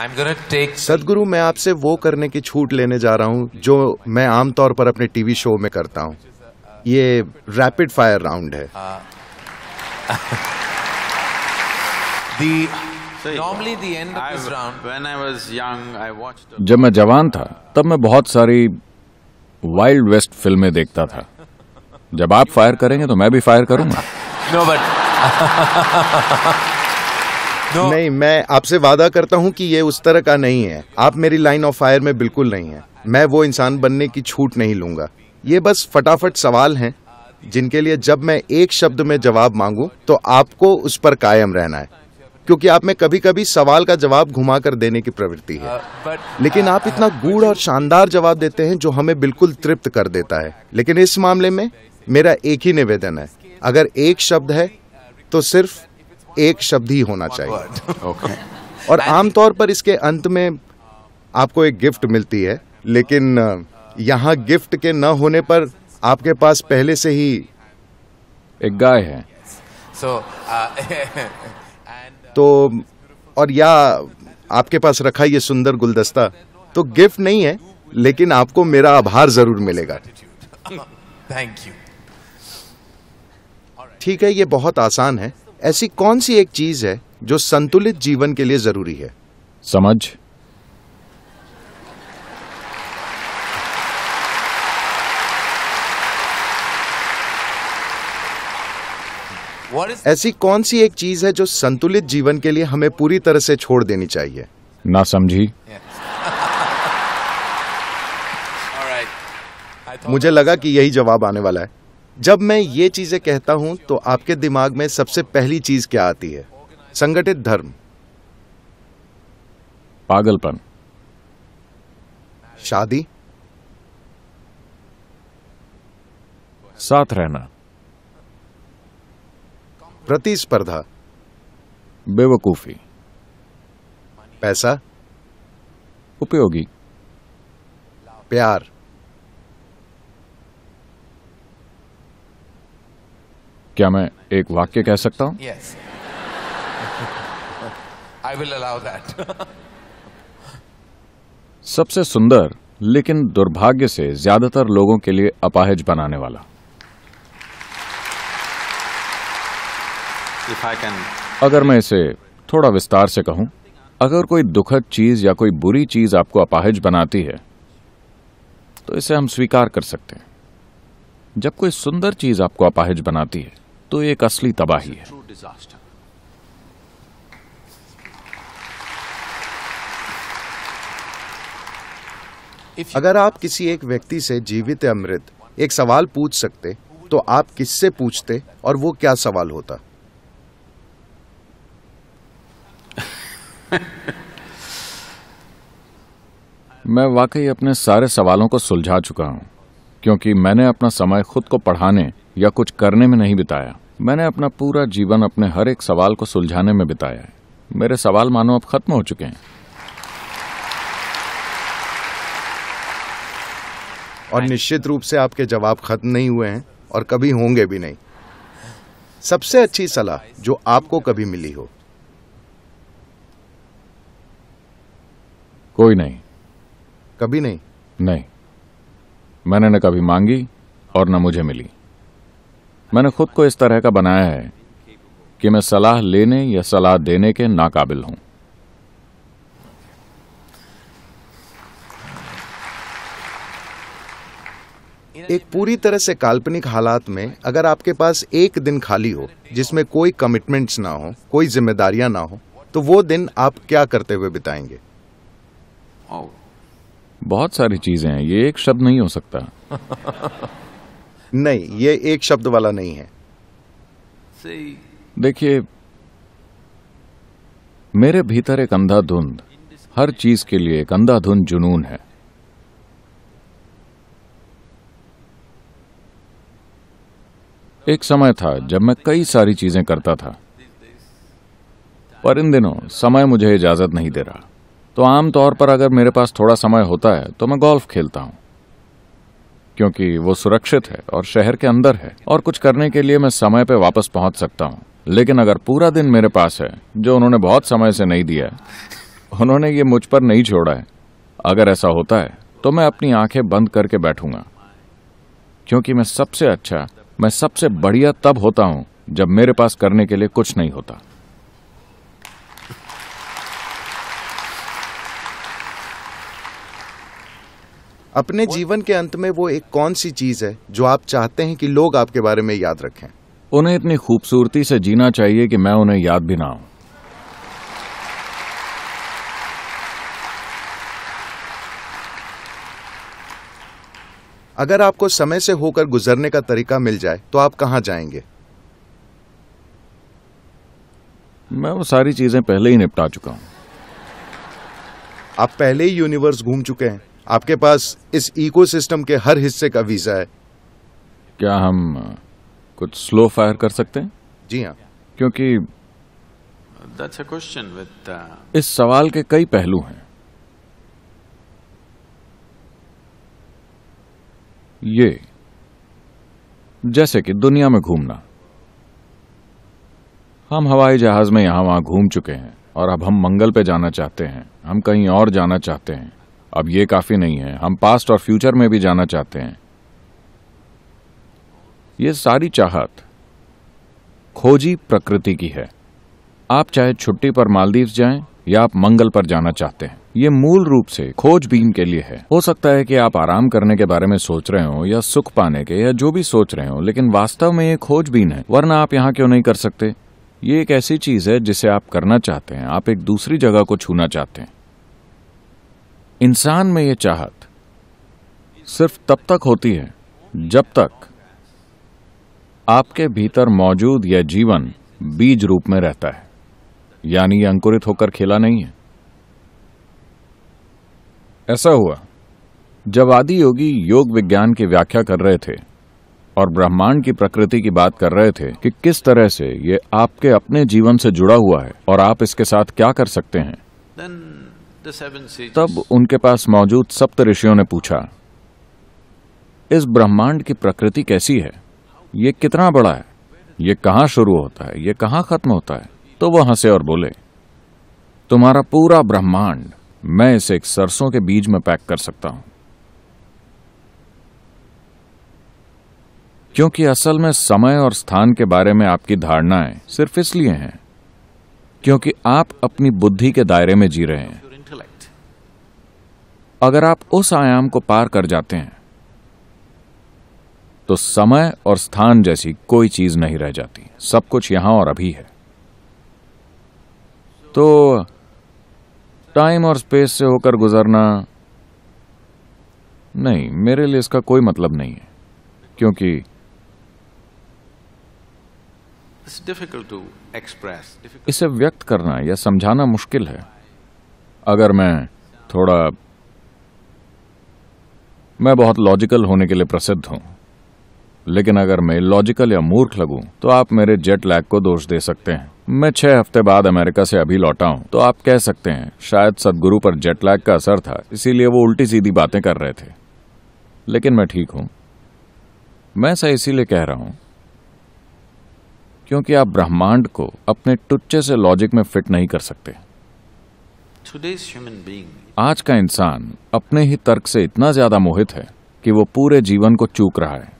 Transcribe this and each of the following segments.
सदगुरु मैं आपसे वो करने की छूट लेने जा रहा हूँ जो मैं आमतौर पर अपने टीवी शो में करता हूँ ये रैपिड फायर राउंड है uh, जब मैं जवान था तब मैं बहुत सारी वाइल्ड वेस्ट फिल्में देखता था जब आप फायर करेंगे तो मैं भी फायर करूंगा नो बट no. नहीं मैं आपसे वादा करता हूँ कि ये उस तरह का नहीं है आप मेरी लाइन ऑफ फायर में बिल्कुल नहीं है मैं वो इंसान बनने की छूट नहीं लूंगा ये बस फटाफट सवाल हैं जिनके लिए जब मैं एक शब्द में जवाब मांगू तो आपको उस पर कायम रहना है क्योंकि आप में कभी कभी सवाल का जवाब घुमा कर देने की प्रवृत्ति है uh, लेकिन आप इतना गूढ़ और शानदार जवाब देते हैं जो हमें बिल्कुल तृप्त कर देता है लेकिन इस मामले में मेरा एक ही निवेदन है अगर एक शब्द है तो सिर्फ एक शब्द ही होना चाहिए और आमतौर पर इसके अंत में आपको एक गिफ्ट मिलती है लेकिन यहाँ गिफ्ट के न होने पर आपके पास पहले से ही एक गाय है so, uh, uh, तो और या आपके पास रखा ये सुंदर गुलदस्ता तो गिफ्ट नहीं है लेकिन आपको मेरा आभार जरूर मिलेगा थैंक यू ठीक है ये बहुत आसान है ऐसी कौन सी एक चीज है जो संतुलित जीवन के लिए जरूरी है समझ ऐसी कौन सी एक चीज है जो संतुलित जीवन के लिए हमें पूरी तरह से छोड़ देनी चाहिए ना समझी मुझे लगा कि यही जवाब आने वाला है जब मैं ये चीज़ें कहता हूं तो आपके दिमाग में सबसे पहली चीज क्या आती है संगठित धर्म पागलपन शादी साथ रहना प्रतिस्पर्धा बेवकूफी पैसा उपयोगी प्यार क्या मैं एक वाक्य कह सकता हूँ yes. I will allow that. सबसे सुंदर लेकिन दुर्भाग्य से ज्यादातर लोगों के लिए अपाहिज बनाने वाला If I can... अगर मैं इसे थोड़ा विस्तार से कहूं अगर कोई दुखद चीज या कोई बुरी चीज आपको अपाहिज बनाती है तो इसे हम स्वीकार कर सकते हैं जब कोई सुंदर चीज आपको अपाहिज बनाती है तो एक असली तबाही है अगर आप किसी एक व्यक्ति से जीवित अमृत एक सवाल पूछ सकते तो आप किससे पूछते और वो क्या सवाल होता मैं वाकई अपने सारे सवालों को सुलझा चुका हूं क्योंकि मैंने अपना समय खुद को पढ़ाने या कुछ करने में नहीं बिताया मैंने अपना पूरा जीवन अपने हर एक सवाल को सुलझाने में बिताया है मेरे सवाल मानो अब खत्म हो चुके हैं और निश्चित रूप से आपके जवाब खत्म नहीं हुए हैं और कभी होंगे भी नहीं सबसे अच्छी सलाह जो आपको कभी मिली हो कोई नहीं कभी नहीं नहीं मैंने न कभी मांगी और न मुझे मिली मैंने खुद को इस तरह का बनाया है कि मैं सलाह लेने या सलाह देने के नाकाबिल हूं एक पूरी तरह से काल्पनिक हालात में अगर आपके पास एक दिन खाली हो जिसमें कोई कमिटमेंट्स ना हो कोई जिम्मेदारियां ना हो तो वो दिन आप क्या करते हुए बिताएंगे oh. बहुत सारी चीजें हैं ये एक शब्द नहीं हो सकता नहीं ये एक शब्द वाला नहीं है देखिए मेरे भीतर एक अंधाधुंध हर चीज के लिए एक अंधाधुंध जुनून है एक समय था जब मैं कई सारी चीजें करता था पर इन दिनों समय मुझे इजाजत नहीं दे रहा तो आम तौर पर अगर मेरे पास थोड़ा समय होता है तो मैं गोल्फ खेलता हूँ क्योंकि वो सुरक्षित है और शहर के अंदर है और कुछ करने के लिए मैं समय पे वापस पहुंच सकता हूँ लेकिन अगर पूरा दिन मेरे पास है जो उन्होंने बहुत समय से नहीं दिया उन्होंने ये मुझ पर नहीं छोड़ा है अगर ऐसा होता है तो मैं अपनी आंखें बंद करके बैठूंगा क्योंकि मैं सबसे अच्छा मैं सबसे बढ़िया तब होता हूँ जब मेरे पास करने के लिए कुछ नहीं होता अपने जीवन के अंत में वो एक कौन सी चीज है जो आप चाहते हैं कि लोग आपके बारे में याद रखें उन्हें इतनी खूबसूरती से जीना चाहिए कि मैं उन्हें याद भी ना हूं अगर आपको समय से होकर गुजरने का तरीका मिल जाए तो आप कहां जाएंगे मैं वो सारी चीजें पहले ही निपटा चुका हूं आप पहले ही यूनिवर्स घूम चुके हैं आपके पास इस इकोसिस्टम के हर हिस्से का वीजा है क्या हम कुछ स्लो फायर कर सकते हैं जी हाँ क्योंकि क्वेश्चन विद uh... इस सवाल के कई पहलू हैं ये जैसे कि दुनिया में घूमना हम हवाई जहाज में यहां वहां घूम चुके हैं और अब हम मंगल पे जाना चाहते हैं हम कहीं और जाना चाहते हैं अब ये काफी नहीं है हम पास्ट और फ्यूचर में भी जाना चाहते हैं ये सारी चाहत खोजी प्रकृति की है आप चाहे छुट्टी पर मालदीव जाएं या आप मंगल पर जाना चाहते हैं ये मूल रूप से खोजबीन के लिए है हो सकता है कि आप आराम करने के बारे में सोच रहे हो या सुख पाने के या जो भी सोच रहे हो लेकिन वास्तव में ये खोजबीन है वरना आप यहाँ क्यों नहीं कर सकते ये एक ऐसी चीज है जिसे आप करना चाहते हैं आप एक दूसरी जगह को छूना चाहते हैं इंसान में ये चाहत सिर्फ तब तक होती है जब तक आपके भीतर मौजूद यह जीवन बीज रूप में रहता है यानी यह अंकुरित होकर खेला नहीं है ऐसा हुआ जब आदि योगी योग विज्ञान की व्याख्या कर रहे थे और ब्रह्मांड की प्रकृति की बात कर रहे थे कि किस तरह से ये आपके अपने जीवन से जुड़ा हुआ है और आप इसके साथ क्या कर सकते हैं तब उनके पास मौजूद सप्त ऋषियों ने पूछा इस ब्रह्मांड की प्रकृति कैसी है ये कितना बड़ा है ये कहां शुरू होता है ये कहां खत्म होता है तो वो हंसे और बोले तुम्हारा पूरा ब्रह्मांड मैं इसे एक सरसों के बीज में पैक कर सकता हूं क्योंकि असल में समय और स्थान के बारे में आपकी धारणाएं सिर्फ इसलिए हैं क्योंकि आप अपनी बुद्धि के दायरे में जी रहे हैं अगर आप उस आयाम को पार कर जाते हैं तो समय और स्थान जैसी कोई चीज नहीं रह जाती सब कुछ यहां और अभी है तो टाइम और स्पेस से होकर गुजरना नहीं मेरे लिए इसका कोई मतलब नहीं है क्योंकि इसे व्यक्त करना या समझाना मुश्किल है अगर मैं थोड़ा मैं बहुत लॉजिकल होने के लिए प्रसिद्ध हूं लेकिन अगर मैं लॉजिकल या मूर्ख लगूं तो आप मेरे जेट लैग को दोष दे सकते हैं मैं छह हफ्ते बाद अमेरिका से अभी लौटा हूं, तो आप कह सकते हैं शायद सदगुरु पर जेट लैग का असर था इसीलिए वो उल्टी सीधी बातें कर रहे थे लेकिन मैं ठीक हूं मैं ऐसा इसीलिए कह रहा हूं क्योंकि आप ब्रह्मांड को अपने टुच्चे से लॉजिक में फिट नहीं कर सकते आज का इंसान अपने ही तर्क से इतना ज्यादा मोहित है कि वो पूरे जीवन को चूक रहा है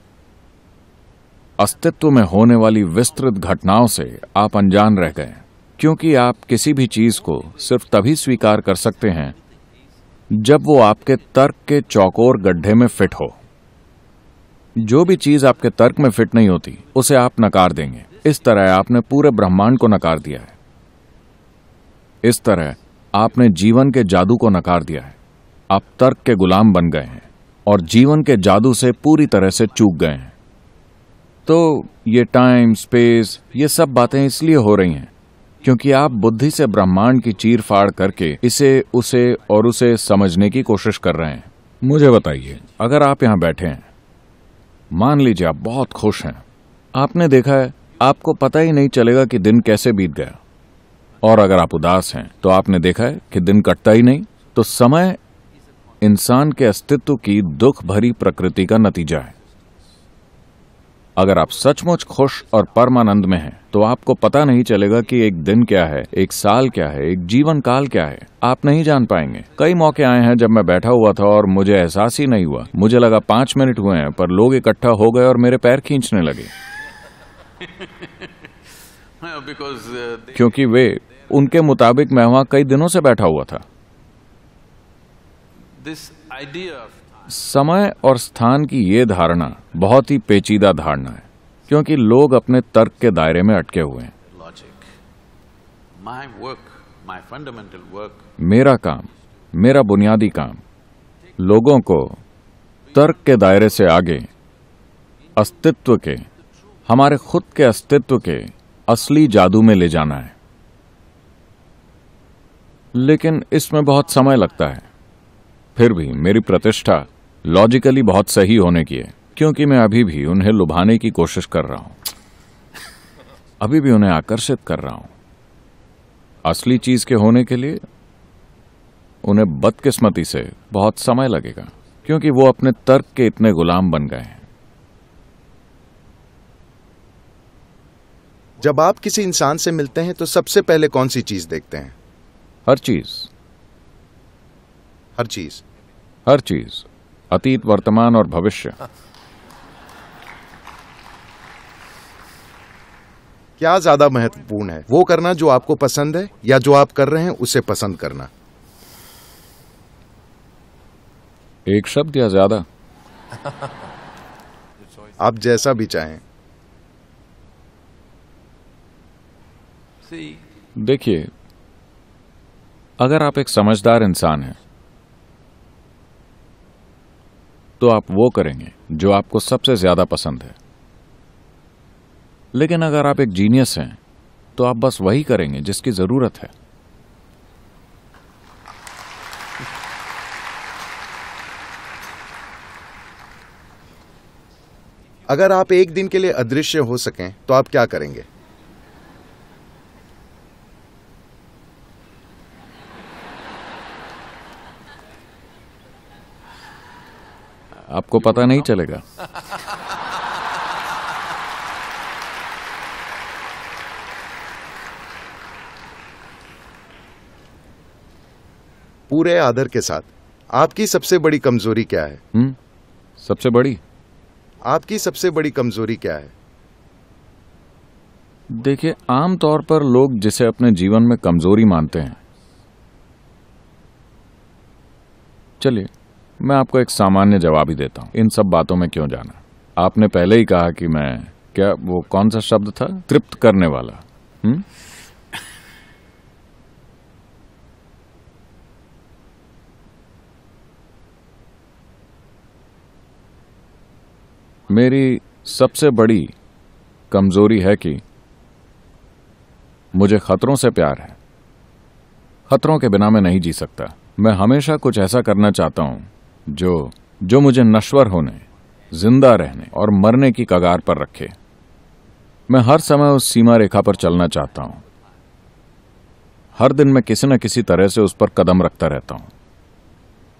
अस्तित्व में होने वाली विस्तृत घटनाओं से आप अनजान रह गए क्योंकि आप किसी भी चीज को सिर्फ तभी स्वीकार कर सकते हैं जब वो आपके तर्क के चौकोर गड्ढे में फिट हो जो भी चीज आपके तर्क में फिट नहीं होती उसे आप नकार देंगे इस तरह आपने पूरे ब्रह्मांड को नकार दिया है इस तरह आपने जीवन के जादू को नकार दिया है आप तर्क के गुलाम बन गए हैं और जीवन के जादू से पूरी तरह से चूक गए हैं तो ये टाइम स्पेस ये सब बातें इसलिए हो रही हैं क्योंकि आप बुद्धि से ब्रह्मांड की चीर फाड़ करके इसे उसे और उसे समझने की कोशिश कर रहे हैं मुझे बताइए अगर आप यहाँ बैठे हैं मान लीजिए आप बहुत खुश हैं आपने देखा है आपको पता ही नहीं चलेगा कि दिन कैसे बीत गया और अगर आप उदास हैं तो आपने देखा है कि दिन कटता ही नहीं तो समय इंसान के अस्तित्व की दुख भरी प्रकृति का नतीजा है अगर आप सचमुच खुश और परमानंद में हैं, तो आपको पता नहीं चलेगा कि एक दिन क्या है एक साल क्या है एक जीवन काल क्या है आप नहीं जान पाएंगे कई मौके आए हैं जब मैं बैठा हुआ था और मुझे एहसास ही नहीं हुआ मुझे लगा पांच मिनट हुए हैं पर लोग इकट्ठा हो गए और मेरे पैर खींचने लगे uh, क्योंकि वे उनके मुताबिक मैं वहां कई दिनों से बैठा हुआ था समय और स्थान की ये धारणा बहुत ही पेचीदा धारणा है क्योंकि लोग अपने तर्क के दायरे में अटके हुए हैं मेरा काम मेरा बुनियादी काम लोगों को तर्क के दायरे से आगे अस्तित्व के हमारे खुद के अस्तित्व के असली जादू में ले जाना है लेकिन इसमें बहुत समय लगता है फिर भी मेरी प्रतिष्ठा लॉजिकली बहुत सही होने की है क्योंकि मैं अभी भी उन्हें लुभाने की कोशिश कर रहा हूं अभी भी उन्हें आकर्षित कर रहा हूं असली चीज के होने के लिए उन्हें बदकिस्मती से बहुत समय लगेगा क्योंकि वो अपने तर्क के इतने गुलाम बन गए हैं जब आप किसी इंसान से मिलते हैं तो सबसे पहले कौन सी चीज देखते हैं हर चीज हर चीज हर चीज अतीत वर्तमान और भविष्य हाँ। क्या ज्यादा महत्वपूर्ण है वो करना जो आपको पसंद है या जो आप कर रहे हैं उसे पसंद करना एक शब्द या ज्यादा आप जैसा भी चाहें देखिए अगर आप एक समझदार इंसान हैं तो आप वो करेंगे जो आपको सबसे ज्यादा पसंद है लेकिन अगर आप एक जीनियस हैं तो आप बस वही करेंगे जिसकी जरूरत है अगर आप एक दिन के लिए अदृश्य हो सकें तो आप क्या करेंगे आपको पता नहीं चलेगा पूरे आदर के साथ आपकी सबसे बड़ी कमजोरी क्या है हुँ? हम्म, सबसे बड़ी आपकी सबसे बड़ी कमजोरी क्या है देखिए आम तौर पर लोग जिसे अपने जीवन में कमजोरी मानते हैं चलिए मैं आपको एक सामान्य जवाब ही देता हूँ इन सब बातों में क्यों जाना आपने पहले ही कहा कि मैं क्या वो कौन सा शब्द था तृप्त करने वाला हम्म? मेरी सबसे बड़ी कमजोरी है कि मुझे खतरों से प्यार है खतरों के बिना मैं नहीं जी सकता मैं हमेशा कुछ ऐसा करना चाहता हूं जो जो मुझे नश्वर होने जिंदा रहने और मरने की कगार पर रखे मैं हर समय उस सीमा रेखा पर चलना चाहता हूं हर दिन मैं किसी न किसी तरह से उस पर कदम रखता रहता हूं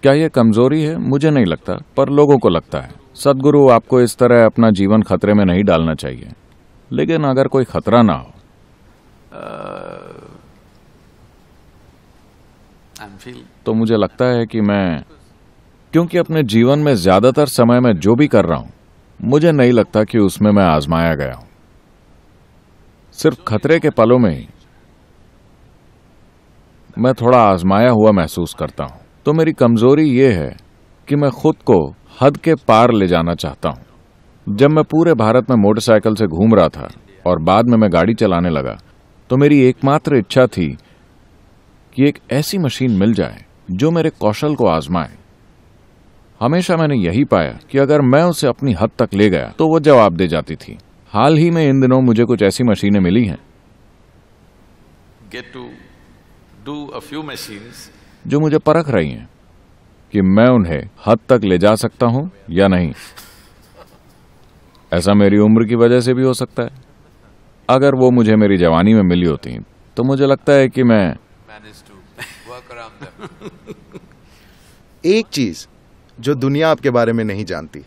क्या यह कमजोरी है मुझे नहीं लगता पर लोगों को लगता है सदगुरु आपको इस तरह अपना जीवन खतरे में नहीं डालना चाहिए लेकिन अगर कोई खतरा ना हो uh, तो मुझे लगता है कि मैं क्योंकि अपने जीवन में ज्यादातर समय में जो भी कर रहा हूं मुझे नहीं लगता कि उसमें मैं आजमाया गया हूं सिर्फ खतरे के पलों में ही मैं थोड़ा आजमाया हुआ महसूस करता हूं तो मेरी कमजोरी यह है कि मैं खुद को हद के पार ले जाना चाहता हूं जब मैं पूरे भारत में मोटरसाइकिल से घूम रहा था और बाद में मैं गाड़ी चलाने लगा तो मेरी एकमात्र इच्छा थी कि एक ऐसी मशीन मिल जाए जो मेरे कौशल को आजमाए हमेशा मैंने यही पाया कि अगर मैं उसे अपनी हद तक ले गया तो वो जवाब दे जाती थी हाल ही में इन दिनों मुझे कुछ ऐसी मशीनें मिली हैं जो मुझे परख रही हैं कि मैं उन्हें हद तक ले जा सकता हूं या नहीं ऐसा मेरी उम्र की वजह से भी हो सकता है अगर वो मुझे मेरी जवानी में मिली होती तो मुझे लगता है कि मैं एक चीज जो दुनिया आपके बारे में नहीं जानती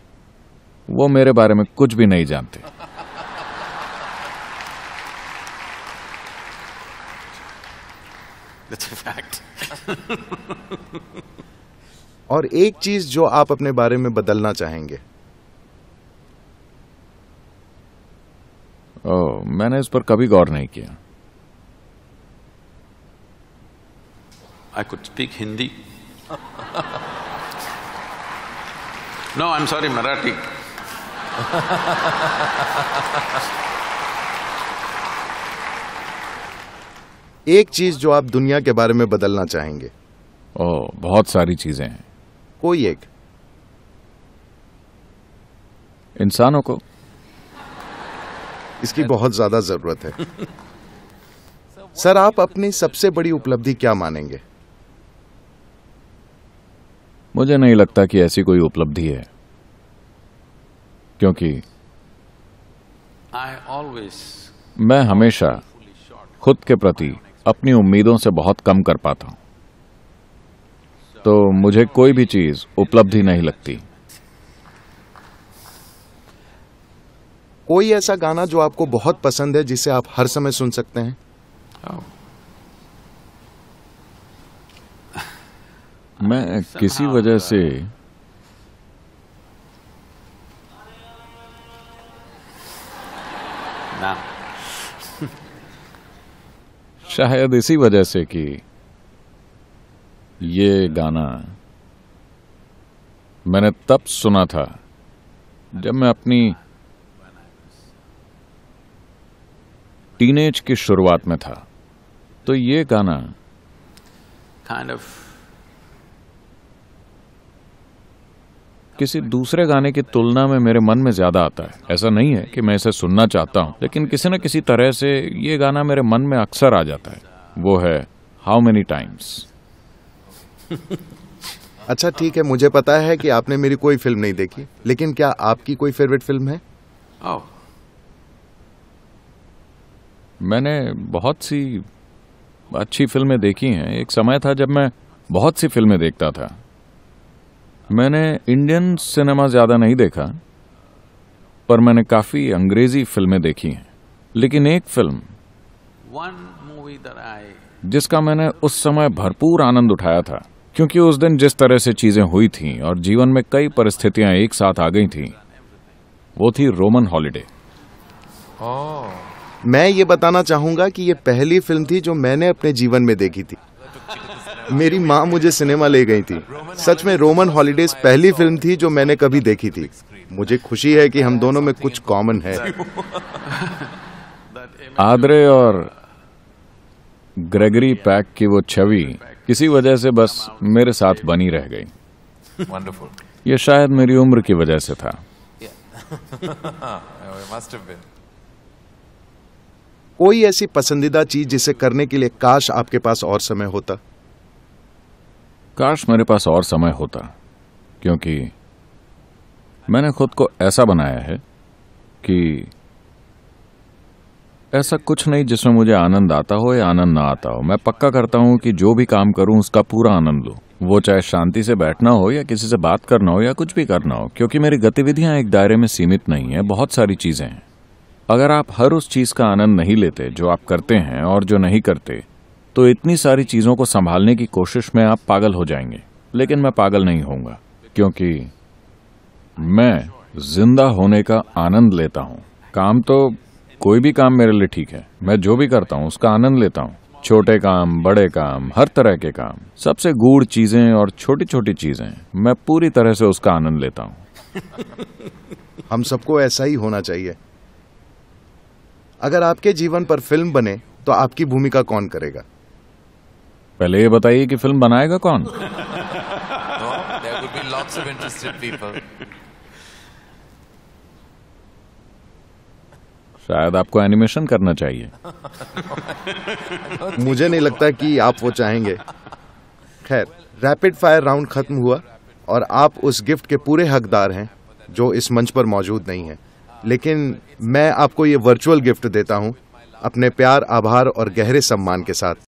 वो मेरे बारे में कुछ भी नहीं जानती और एक चीज जो आप अपने बारे में बदलना चाहेंगे ओ, मैंने इस पर कभी गौर नहीं किया I could speak Hindi No, I'm sorry, Marathi. एक चीज जो आप दुनिया के बारे में बदलना चाहेंगे ओ बहुत सारी चीजें हैं कोई एक इंसानों को इसकी बहुत ज्यादा जरूरत है सर आप अपनी सबसे बड़ी उपलब्धि क्या मानेंगे मुझे नहीं लगता कि ऐसी कोई उपलब्धि है क्योंकि मैं हमेशा खुद के प्रति अपनी उम्मीदों से बहुत कम कर पाता हूं तो मुझे कोई भी चीज उपलब्धि नहीं लगती कोई ऐसा गाना जो आपको बहुत पसंद है जिसे आप हर समय सुन सकते हैं oh. मैं किसी वजह से शायद इसी वजह से कि ये गाना मैंने तब सुना था जब मैं अपनी टीनेज की शुरुआत में था तो ये गाना kind of किसी दूसरे गाने की तुलना में मेरे मन में ज्यादा आता है ऐसा नहीं है कि मैं इसे सुनना चाहता हूँ लेकिन किसी न किसी तरह से ये गाना मेरे मन में अक्सर आ जाता है वो है हाउ मेनी टाइम्स अच्छा ठीक है मुझे पता है कि आपने मेरी कोई फिल्म नहीं देखी लेकिन क्या आपकी कोई फेवरेट फिल्म है आओ मैंने बहुत सी अच्छी फिल्में देखी हैं एक समय था जब मैं बहुत सी फिल्में देखता था मैंने इंडियन सिनेमा ज़्यादा नहीं देखा पर मैंने काफ़ी अंग्रेज़ी फिल्में देखी हैं लेकिन एक फिल्म जिसका मैंने उस समय भरपूर आनंद उठाया था क्योंकि उस दिन जिस तरह से चीज़ें हुई थी और जीवन में कई परिस्थितियां एक साथ आ गई थी वो थी रोमन हॉलिडे मैं ये बताना चाहूंगा कि ये पहली फिल्म थी जो मैंने अपने जीवन में देखी थी मेरी माँ मुझे सिनेमा ले गई थी सच में रोमन हॉलीडेज पहली फिल्म थी जो मैंने कभी देखी थी मुझे खुशी है कि हम दोनों में कुछ कॉमन है आदरे और ग्रेगरी पैक की वो छवि किसी वजह से बस मेरे साथ बनी रह गई ये शायद मेरी उम्र की वजह से था कोई ऐसी पसंदीदा चीज जिसे करने के लिए काश आपके पास और समय होता काश मेरे पास और समय होता क्योंकि मैंने खुद को ऐसा बनाया है कि ऐसा कुछ नहीं जिसमें मुझे आनंद आता हो या आनंद ना आता हो मैं पक्का करता हूं कि जो भी काम करूं उसका पूरा आनंद लूँ वो चाहे शांति से बैठना हो या किसी से बात करना हो या कुछ भी करना हो क्योंकि मेरी गतिविधियां एक दायरे में सीमित नहीं है बहुत सारी चीज़ें हैं अगर आप हर उस चीज़ का आनंद नहीं लेते जो आप करते हैं और जो नहीं करते तो इतनी सारी चीज़ों को संभालने की कोशिश में आप पागल हो जाएंगे लेकिन मैं पागल नहीं होऊंगा क्योंकि मैं जिंदा होने का आनंद लेता हूं काम तो कोई भी काम मेरे लिए ठीक है मैं जो भी करता हूं उसका आनंद लेता हूं छोटे काम बड़े काम हर तरह के काम सबसे गूढ़ चीजें और छोटी छोटी चीजें मैं पूरी तरह से उसका आनंद लेता हूं हम सबको ऐसा ही होना चाहिए अगर आपके जीवन पर फिल्म बने तो आपकी भूमिका कौन करेगा पहले ये बताइए कि फिल्म बनाएगा कौन no, शायद आपको एनिमेशन करना चाहिए मुझे नहीं लगता कि आप वो चाहेंगे खैर रैपिड फायर राउंड खत्म हुआ और आप उस गिफ्ट के पूरे हकदार हैं जो इस मंच पर मौजूद नहीं है लेकिन मैं आपको ये वर्चुअल गिफ्ट देता हूँ अपने प्यार आभार और गहरे सम्मान के साथ